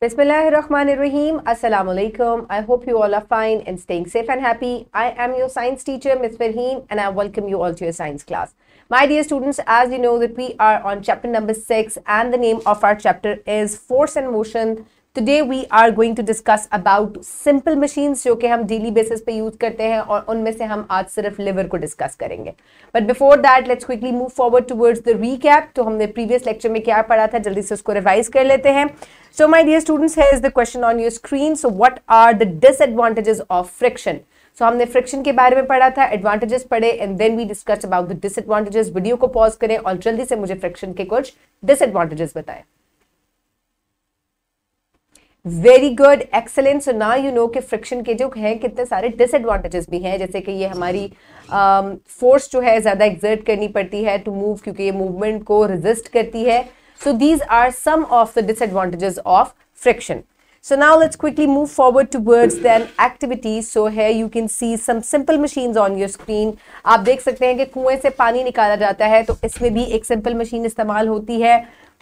Bismillahirrahmanirrahim. Assalamu alaikum. I hope you all are fine and staying safe and happy. I am your science teacher, Ms. Farheen, and I welcome you all to your science class. My dear students, as you know that we are on chapter number 6 and the name of our chapter is Force and Motion, today we are going to discuss about simple machine जो कि हम daily basis पे use करते हैं और उनमें से हम आज सिर्फ लिवर को डिस्कस करेंगे but before that let's quickly move forward towards the recap तो हमने प्रीवियस लेक्चर में क्या पढ़ा था जल्दी से उसको रिवाइज कर लेते हैं सो माई डियर स्टूडेंट्स है is the question on your screen so what are the disadvantages of friction so हमने फ्रिक्शन के बारे में पढ़ा था एडवांटेजेस पढ़े and then we discuss about the disadvantages video को पॉज करें और जल्दी से मुझे फ्रिक्शन के कुछ डिसएडवांटेजेस बताएं वेरी गुड एक्सेलेंट सो ना यू नो कि फ्रिक्शन के जो हैं कितने सारे डिसएडवांटेजेस भी हैं जैसे कि ये हमारी फोर्स um, जो है ज़्यादा एग्जर्ट करनी पड़ती है टू मूव क्योंकि ये मूवमेंट को रिजिस्ट करती है so these are some of the disadvantages of friction So now quickly move forward towards then activities. So here you can see some simple machines on your screen. आप देख सकते हैं कि कुएं से पानी निकाला जाता है तो इसमें भी एक सिंपल मशीन इस्तेमाल होती है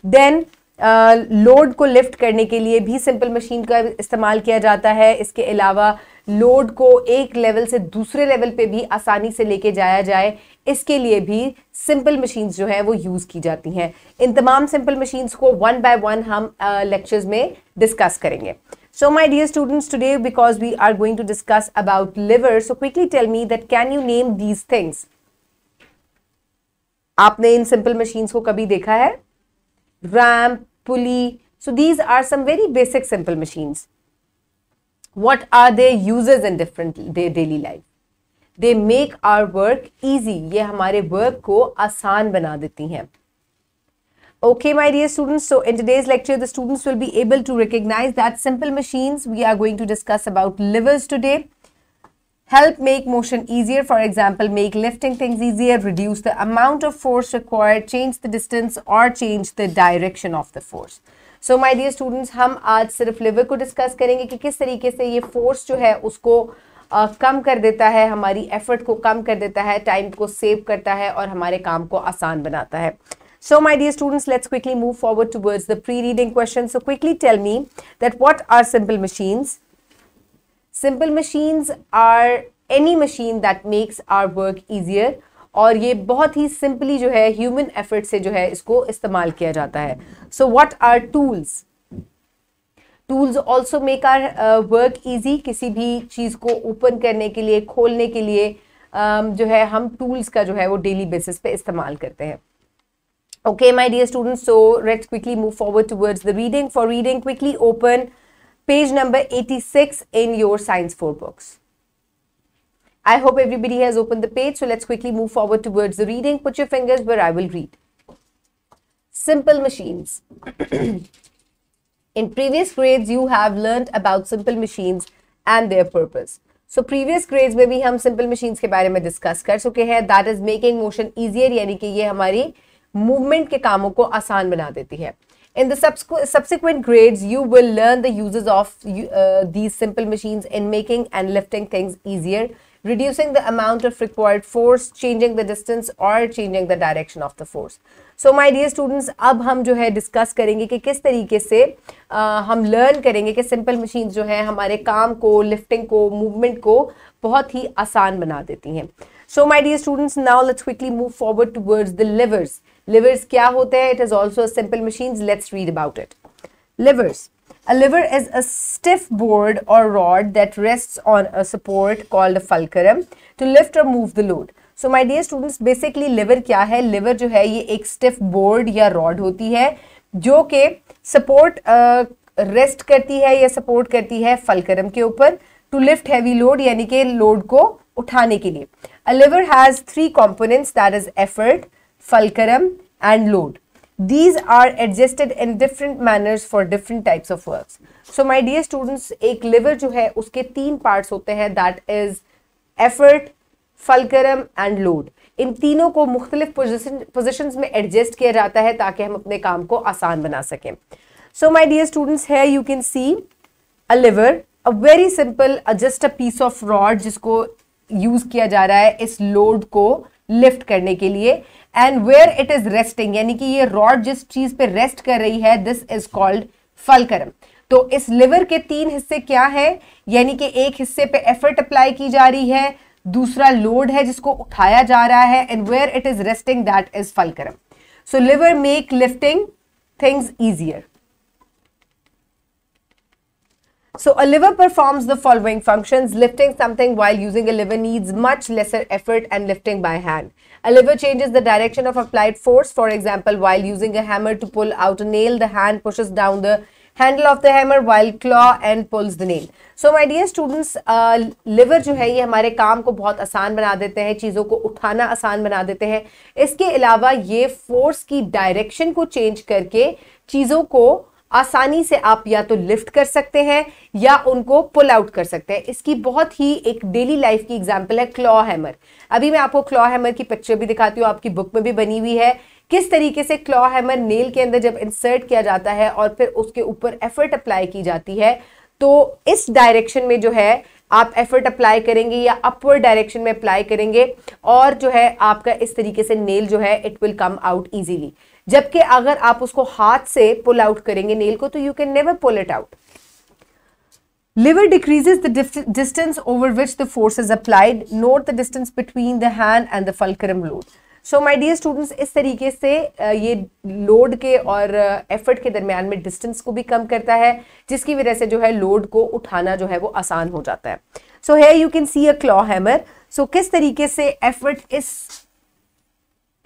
देन लोड को लिफ्ट करने के लिए भी सिंपल मशीन का इस्तेमाल किया जाता है इसके अलावा लोड को एक लेवल से दूसरे लेवल पे भी आसानी से लेके जाया जाए इसके लिए भी सिंपल मशीन्स जो है वो यूज़ की जाती हैं इन तमाम सिंपल मशीन्स को वन बाय वन हम लेक्चर्स uh, में डिस्कस करेंगे so my dear students today because we are going to discuss about lever so quickly tell me that can you name these things आपने इन simple machines को कभी देखा है ramp, pulley. So these are some very basic simple machines. What are their uses in different their daily life? They make our work easy. ये हमारे work को आसान बना देती हैं Okay, my dear students, so in today's lecture, the students will be able to recognize that simple machines. We are going to discuss about livers today help make motion easier. For example, make lifting things easier, reduce the amount of force required, change the distance or change the direction of the force. So, my dear students, हम आज सिर्फ liver को discuss करेंगे कि किस तरीके से force जो है उसको आ, कम कर देता है हमारी effort को कम कर देता है time को save करता है और हमारे काम को आसान बनाता है So my dear students, let's quickly move forward towards the pre-reading question. So quickly tell me that what are simple machines? Simple machines are any machine that makes our work easier और ये बहुत ही simply जो है human effort से जो है इसको इस्तेमाल किया जाता है so what are tools tools also make our work easy किसी भी चीज़ को ओपन करने के लिए खोलने के लिए um, जो है हम टूल्स का जो है वो डेली बेसिस पे इस्तेमाल करते हैं okay my dear student so let's quickly move forward towards the reading for reading quickly open page number 86 in your Science 4 books. I hope everybody has opened the page. So let's quickly move forward towards the reading. Put your fingers where I will read. Simple machines. in previous grades, you have learned about simple machines and their purpose. So previous grades में भी हम simple machines के बारे में discuss कर चुके हैं that is making motion easier यानी कि ये हमारी मूवमेंट के कामों को आसान बना देती है In the subsequent grades, you will learn the uses of uh, these simple machines in making and lifting things easier, reducing the amount of required force, changing the distance or changing the direction of the force. So my dear students अब हम जो है discuss करेंगे कि किस तरीके से आ, हम लर्न करेंगे कि सिंपल मशीन जो है हमारे काम को लिफ्टिंग को मूवमेंट को बहुत ही आसान बना देती हैं so my dear students now let's quickly move forward towards the levers levers क्या होते हैं it is also simple machine let's read about it levers A liver is a stiff board or rod that rests on a support called a fulcrum to lift or move the load. So my dear students basically lever क्या है liver जो है ये एक stiff board या rod होती है जो कि सपोर्ट रेस्ट uh, करती है या सपोर्ट करती है फलकरम के ऊपर टू लिफ्ट हैवी लोड यानी कि लोड को उठाने के लिए a lever has three components that is effort fulcrum and load these are adjusted in different manners for different types of work so my dear students एक lever जो है उसके तीन पार्ट्स होते हैं that is effort fulcrum and load इन तीनों को मुख्तलिफ पोजिशन में एडजस्ट किया जाता है ताकि हम अपने काम को आसान बना सकें सो माई डियर स्टूडेंट्स है you can see a lever a very simple just a piece of rod जिसको यूज किया जा रहा है इस लोड को लिफ्ट करने के लिए and where it is resting यानी कि ये रॉड जिस चीज पे रेस्ट कर रही है दिस इज कॉल्ड फलकरम तो इस लिवर के तीन हिस्से क्या है यानी कि एक हिस्से पे एफर्ट अप्लाई की जा रही है दूसरा लोड है जिसको उठाया जा रहा है and where it is resting that is fulcrum so lever make lifting things easier. So a liver performs the following functions. Lifting something while using a liver needs much lesser effort and lifting by hand. A liver changes the direction of applied force. For example, while using a hammer to pull out a nail, the hand pushes down the handle of the hammer wild claw and pulls the nail so my dear students lever जो है ये हमारे काम को बहुत आसान बना देते हैं चीज़ों को उठाना आसान बना देते हैं इसके अलावा ये फोर्स की डायरेक्शन को चेंज करके चीज़ों को आसानी से आप या तो लिफ्ट कर सकते हैं या उनको पुल आउट कर सकते हैं इसकी बहुत ही एक डेली लाइफ की एग्जांपल है क्लॉ हैमर अभी मैं आपको क्लॉ हैमर की पिक्चर भी दिखाती हूँ आपकी बुक में भी बनी हुई है किस तरीके से क्लॉ हैमर नेल के अंदर जब इंसर्ट किया जाता है और फिर उसके ऊपर एफर्ट अप्लाई की जाती है तो इस डायरेक्शन में जो है आप एफर्ट अप्लाई करेंगे या अपवर्ड डायरेक्शन में अप्लाई करेंगे और जो है आपका इस तरीके से नेल जो है it will come out easily जबकि अगर आप उसको हाथ से पुल आउट करेंगे नेल को तो you can never pull it out lever decreases the distance over which the force is applied note the distance between the hand and the fulcrum load so my dear students इस तरीके से ये load के और effort के दरमियान में distance को भी कम करता है जिसकी वजह से जो है लोड को उठाना जो है वो आसान हो जाता है सो है you can see a claw hammer so किस तरीके से एफर्ट इस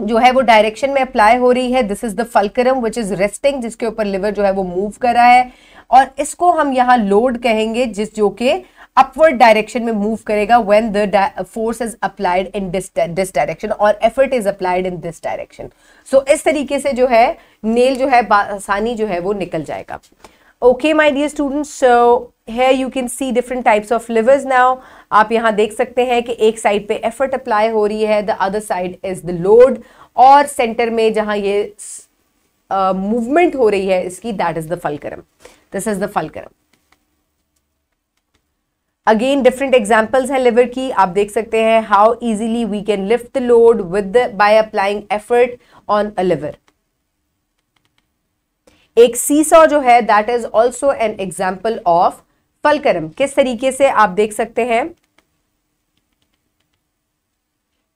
जो है वो डायरेक्शन में अप्लाई हो रही है this is the fulcrum which is resting जिसके ऊपर लिवर जो है वो मूव कर रहा है और इसको हम यहाँ लोड कहेंगे जिस जो कि अपवर्ड डायरेक्शन में मूव करेगा when the force is applied in this direction और effort is applied in this direction so इस तरीके से जो है नेल जो है आसानी जो है वो निकल जाएगा okay my dear students so है you can see different types of levers now आप यहाँ देख सकते हैं कि एक साइड पे एफर्ट अप्लाई हो रही है the other side is the load और सेंटर में जहाँ ये मूवमेंट uh, हो रही है इसकी that is the fulcrum this is the fulcrum again different examples हैं लिवर की आप देख सकते हैं how easily we can lift the load with by applying effort on a lever एक सीसॉ जो है that is also an example of fulcrum किस तरीके से आप देख सकते हैं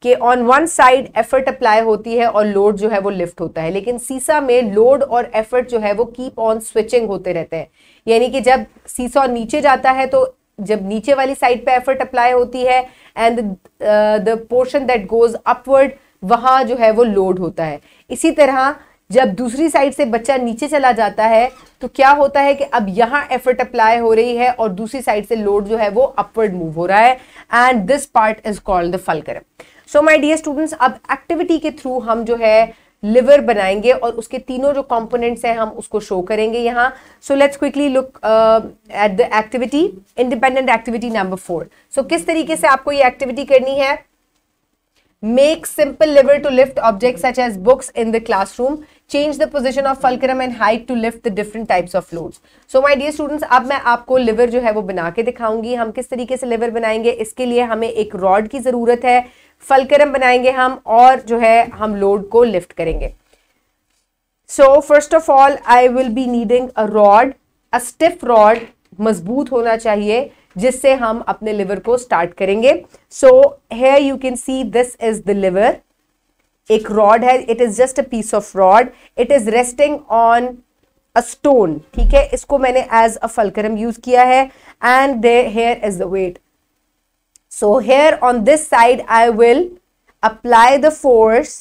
कि on one side effort apply होती है और लोड जो है वो लिफ्ट होता है लेकिन सीसा में लोड और एफर्ट जो है वो कीप ऑन स्विचिंग होते रहते हैं यानी कि जब सीसा नीचे जाता है तो जब नीचे वाली साइड पे एफर्ट अप्लाई होती है and the portion that goes upward वहां जो है वो लोड होता है इसी तरह जब दूसरी साइड से बच्चा नीचे चला जाता है तो क्या होता है कि अब यहाँ एफर्ट अप्लाई हो रही है और दूसरी साइड से लोड जो है वो अपवर्ड मूव हो रहा है and this part is called the fulcrum so my dear students अब एक्टिविटी के थ्रू हम जो है लिवर बनाएंगे और उसके तीनों जो कंपोनेंट्स हैं हम उसको शो करेंगे यहाँ so let's quickly look at the activity independent activity number four so किस तरीके से आपको ये एक्टिविटी करनी है make simple to lift object such such books in the the classroom change the position of fulcrum and height to lift the different types of loads so my dear students अब मैं आपको liver जो है वो बना के दिखाऊंगी हम किस तरीके से लिवर बनाएंगे इसके लिए हमें एक रॉड की जरूरत है फलकरम बनाएंगे हम और जो है हम लोड को लिफ्ट करेंगे so first of all I will be needing a rod a stiff rod मजबूत होना चाहिए जिससे हम अपने लिवर को स्टार्ट करेंगे so here you can see this is the lever एक रॉड है it is just a piece of rod it is resting on a stone ठीक है इसको मैंने एज अ फलकरम यूज किया है and the here is the weight So here on this side, I will apply the force.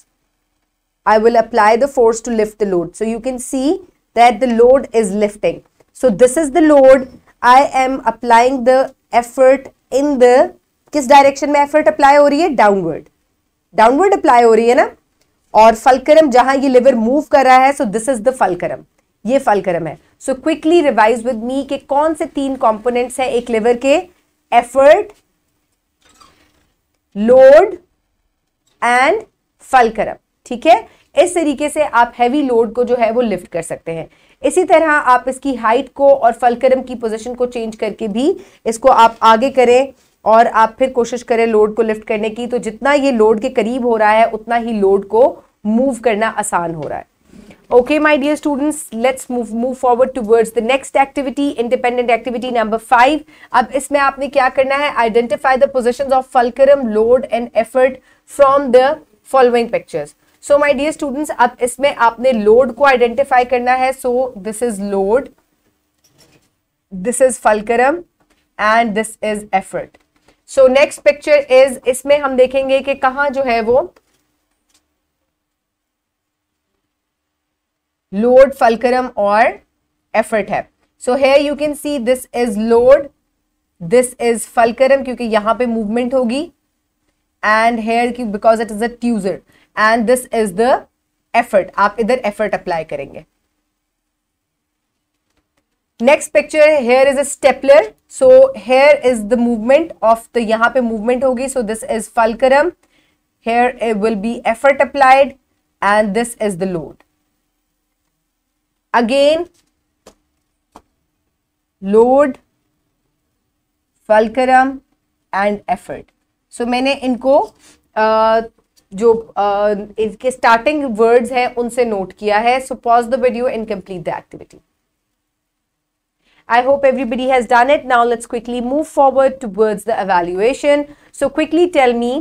I will apply the force to lift the load. So you can see that the load is lifting. So this is the load. I am applying the effort in the किस direction में effort apply हो रही है downward downward apply हो रही है ना और फलकरम जहां ये लिवर मूव कर रहा है so this is the fulcrum ये फलकरम है so quickly revise with me के कौन से तीन कंपोनेंट्स हैं एक लिवर के एफर्ट लोड एंड फलकरम ठीक है इस तरीके से आप हैवी लोड को जो है वो लिफ्ट कर सकते हैं इसी तरह आप इसकी हाइट को और फलकरम की पोजीशन को चेंज करके भी इसको आप आगे करें और आप फिर कोशिश करें लोड को लिफ्ट करने की तो जितना ये लोड के करीब हो रहा है उतना ही लोड को मूव करना आसान हो रहा है Okay, my dear students, let's move move forward towards the next activity, independent activity number 5 ab isme aapne kya karna hai Identify the positions of fulcrum, load and effort from the following pictures. So, my dear students, ab isme aapne load ko identify karna hai So, this is load, this is fulcrum and this is effort. So, next picture is isme hum dekhenge ki kahan jo hai wo load fulcrum और effort है so here you can see this is load this is fulcrum क्योंकि यहां पे movement होगी and here की because it is a tweezer and this is the effort आप इधर effort apply करेंगे next picture here is a stapler so here is the movement of the यहां पे मूवमेंट होगी so this is fulcrum here will be effort applied and this is the load again load fulcrum and effort so मैंने इनको uh, जो uh, इनके starting words हैं उनसे note किया है so pause the video and complete the activity I hope everybody has done it now let's quickly move forward towards the evaluation so quickly tell me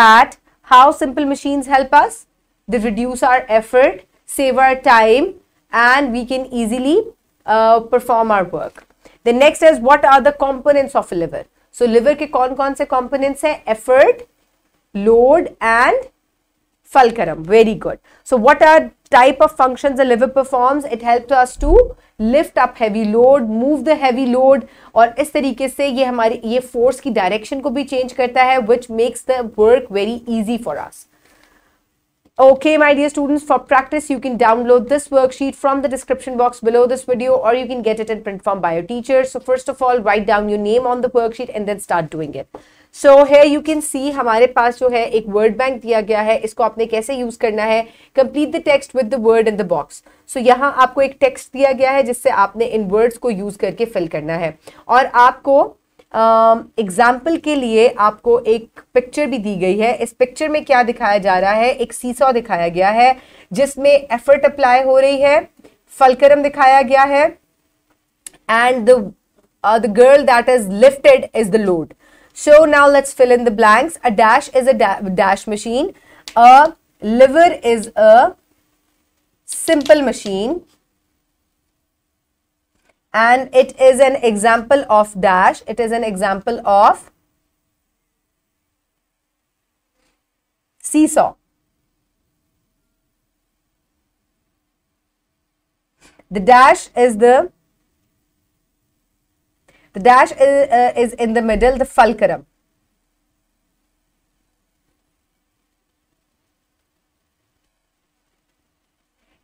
that how simple machines help us the reduce our effort save our time and we can easily uh, perform our work. The next is what are the components of a liver? So liver के कौन कौन से components है effort, load and fulcrum. Very good. So what are type of functions the liver performs? It helps us to lift up heavy load, move the heavy load और इस तरीके से ये हमारी ये force की direction को भी change करता है which makes the work very easy for us. Okay, my dear students, for practice, you can download this worksheet from the description box below this video or you can get it in print form by your teacher. So first of all, write down your name on the worksheet and then start doing it. सो है you can सी हमारे पास जो है एक word bank दिया गया है इसको आपने कैसे यूज करना है complete the text with the word in the box so यहाँ आपको एक टेक्स्ट दिया गया है जिससे आपने इन वर्ड्स को यूज करके फिल करना है और आपको एग्जाम्पल के लिए आपको एक पिक्चर भी दी गई है इस पिक्चर में क्या दिखाया जा रहा है एक सीसॉ दिखाया गया है जिसमें एफर्ट अप्लाई हो रही है फलकरम दिखाया गया है and the the girl that is lifted is the load so now let's fill in the blanks a dash is a dash machine a lever is a simple machine and it is an example of dash it is an example of seesaw the dash is the the dash is, uh, is in the middle the fulcrum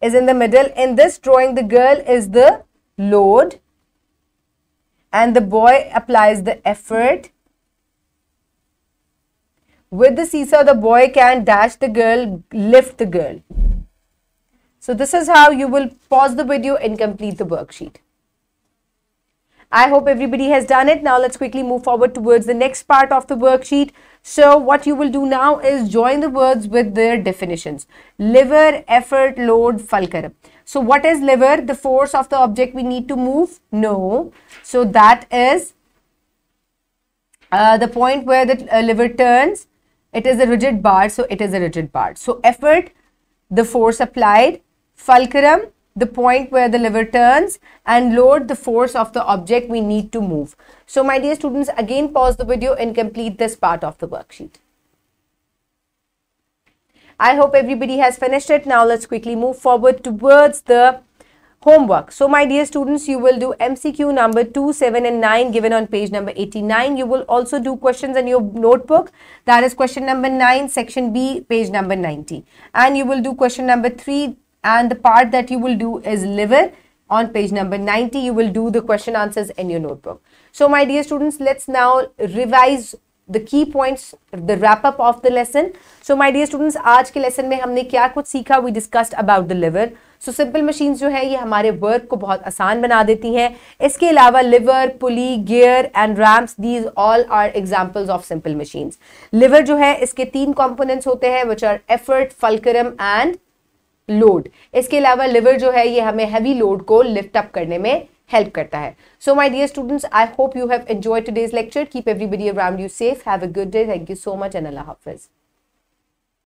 is in the middle in this drawing the girl is the load and the boy applies the effort. With the seesaw, the boy can dash the girl, lift the girl. So this is how you will pause the video and complete the worksheet. I hope everybody has done it. Now let's quickly move forward towards the next part of the worksheet. So what you will do now is join the words with their definitions. Liver, effort, load, fulcrum. So what is lever? The force of the object we need to move? No. So that is uh, the point where the uh, lever turns. It is a rigid bar, so it is a rigid bar. So effort, the force applied, fulcrum, the point where the lever turns and load the force of the object we need to move. So my dear students, again pause the video and complete this part of the worksheet. I hope everybody has finished it. Now let's quickly move forward towards the homework. So my dear students, you will do MCQ number 2, 7 and 9 given on page number 89. You will also do questions in your notebook. That is question number 9, section B, page number 90. And you will do question number 3 and the part that you will do is liver. On page number 90, you will do the question answers in your notebook. So my dear students, let's now revise the key points the wrap up of the lesson so my dear students आज के lesson में हमने क्या कुछ सीखा we discussed about the lever so simple machine जो है ये हमारे वर्क को बहुत आसान बना देती हैं इसके अलावा lever pulley gear and ramps these all are examples of simple machine lever जो है इसके तीन कॉम्पोनेंट्स होते हैं which are effort fulcrum and load इसके अलावा लिवर जो है ये हमें हैवी लोड को लिफ्टअप करने में हेल्प करता है so my dear students I hope you have enjoy today's lecture keep everybody around you safe have a good day thank you so much and अल्लाह हाफिज़